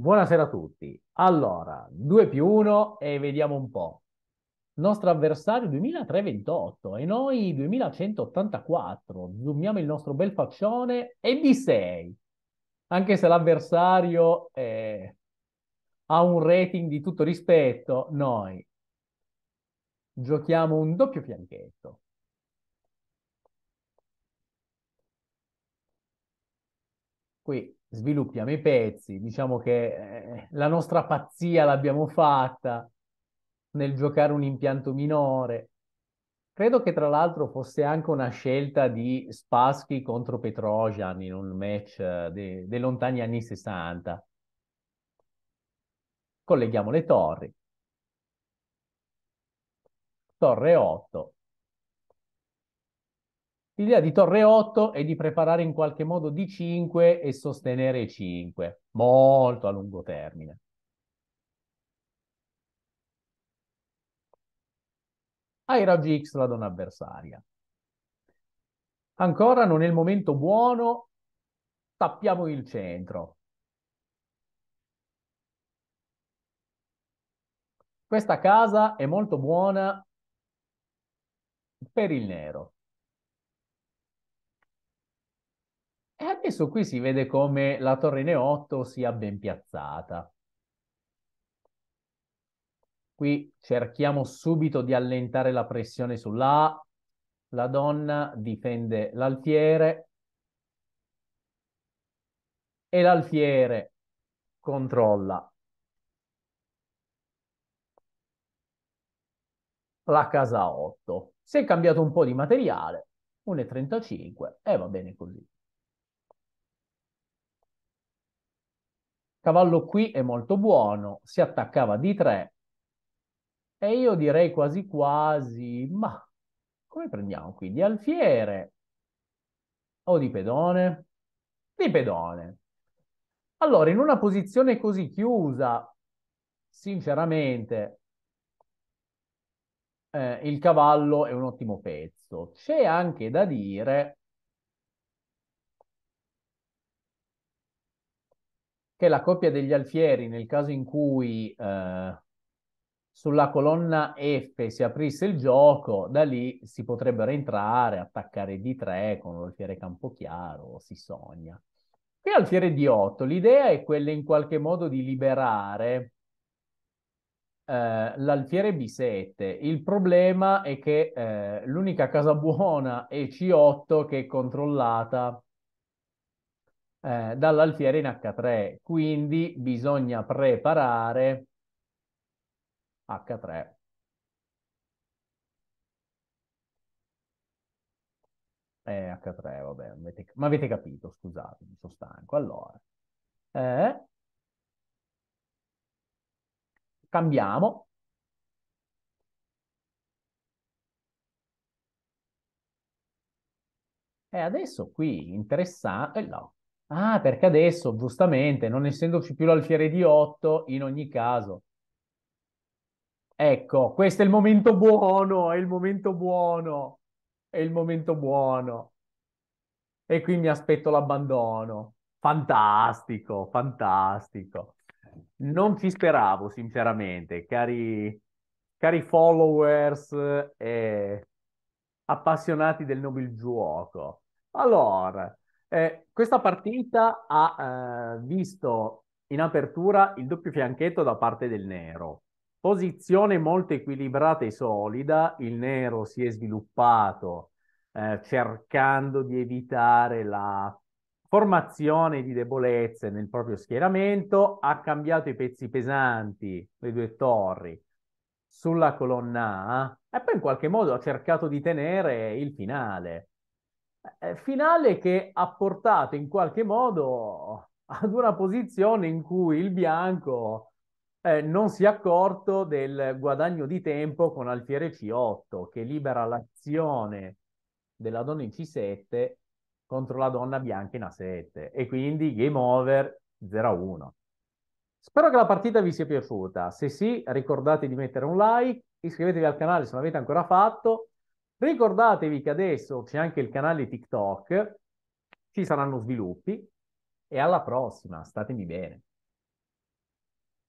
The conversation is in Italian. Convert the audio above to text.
Buonasera a tutti. Allora, 2 più 1 e vediamo un po'. Il nostro avversario 2328 e noi 2184. Zoomiamo il nostro bel faccione e di 6. Anche se l'avversario eh, ha un rating di tutto rispetto, noi giochiamo un doppio fianchetto. Qui sviluppiamo i pezzi, diciamo che eh, la nostra pazzia l'abbiamo fatta nel giocare un impianto minore. Credo che tra l'altro fosse anche una scelta di Spassky contro Petrojan in un match eh, dei de lontani anni 60. Colleghiamo le torri. Torre 8. L'idea di torre 8 è di preparare in qualche modo D5 e sostenere 5, molto a lungo termine. Hai raggi X la donna avversaria. Ancora non è il momento buono, tappiamo il centro. Questa casa è molto buona per il nero. E adesso qui si vede come la torre ne 8 sia ben piazzata. Qui cerchiamo subito di allentare la pressione sulla A, la donna difende l'alfiere e l'alfiere controlla la casa 8. Si è cambiato un po' di materiale, 1,35 e va bene così. Cavallo qui è molto buono, si attaccava di tre e io direi quasi quasi, ma come prendiamo qui? Di alfiere o di pedone? Di pedone. Allora, in una posizione così chiusa, sinceramente, eh, il cavallo è un ottimo pezzo. C'è anche da dire che la coppia degli alfieri, nel caso in cui eh, sulla colonna F si aprisse il gioco, da lì si potrebbero entrare, attaccare D3 con l'alfiere Campochiaro, si sogna. Qui alfiere D8, l'idea è quella in qualche modo di liberare eh, l'alfiere B7. Il problema è che eh, l'unica casa buona è C8 che è controllata eh, dall'alfiere in H3, quindi bisogna preparare H3. Eh, H3, vabbè, avete, ma avete capito, scusate, mi sono stanco. Allora, eh, cambiamo. E adesso qui interessante, eh, no, Ah, perché adesso, giustamente, non essendoci più l'alfiere di 8, in ogni caso. Ecco, questo è il momento buono, è il momento buono, è il momento buono. E qui mi aspetto l'abbandono. Fantastico, fantastico. Non ci speravo, sinceramente, cari, cari followers e appassionati del nobile gioco. Allora, eh, questa partita ha eh, visto in apertura il doppio fianchetto da parte del nero. Posizione molto equilibrata e solida, il nero si è sviluppato eh, cercando di evitare la formazione di debolezze nel proprio schieramento, ha cambiato i pezzi pesanti, le due torri, sulla colonna A e poi in qualche modo ha cercato di tenere il finale finale che ha portato in qualche modo ad una posizione in cui il bianco eh, non si è accorto del guadagno di tempo con alfiere C8 che libera l'azione della donna in C7 contro la donna bianca in A7 e quindi game over 0-1. Spero che la partita vi sia piaciuta, se sì ricordate di mettere un like, iscrivetevi al canale se non l'avete ancora fatto Ricordatevi che adesso c'è anche il canale TikTok, ci saranno sviluppi e alla prossima, statemi bene.